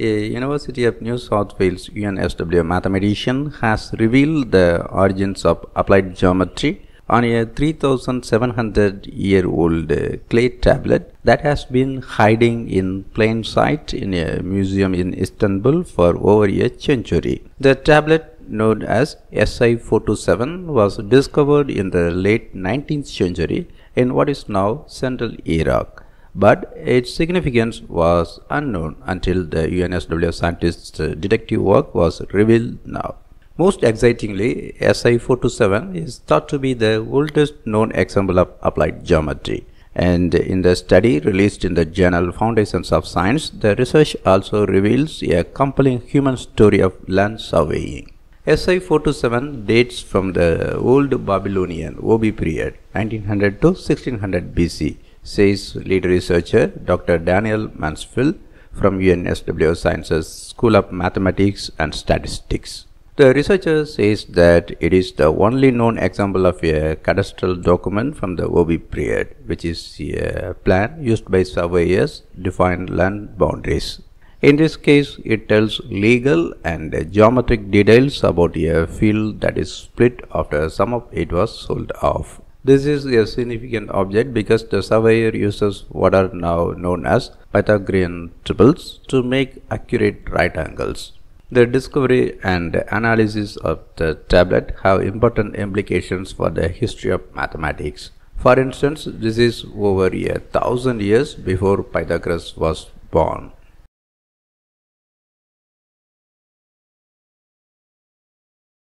A University of New South Wales UNSW mathematician has revealed the origins of applied geometry on a 3700 year old clay tablet that has been hiding in plain sight in a museum in Istanbul for over a century. The tablet known as SI427 was discovered in the late 19th century in what is now central Iraq but its significance was unknown until the UNSW scientists' uh, detective work was revealed now. Most excitingly, SI427 is thought to be the oldest known example of applied geometry. And in the study released in the journal Foundations of Science, the research also reveals a compelling human story of land surveying. SI427 dates from the Old Babylonian OB period 1900 to 1600 BC says lead researcher Dr. Daniel Mansfield from UNSW Sciences School of Mathematics and Statistics. The researcher says that it is the only known example of a cadastral document from the OB period, which is a plan used by surveyors to define land boundaries. In this case, it tells legal and geometric details about a field that is split after some of it was sold off. This is a significant object because the surveyor uses what are now known as Pythagorean triples to make accurate right angles. The discovery and analysis of the tablet have important implications for the history of mathematics. For instance, this is over a thousand years before Pythagoras was born.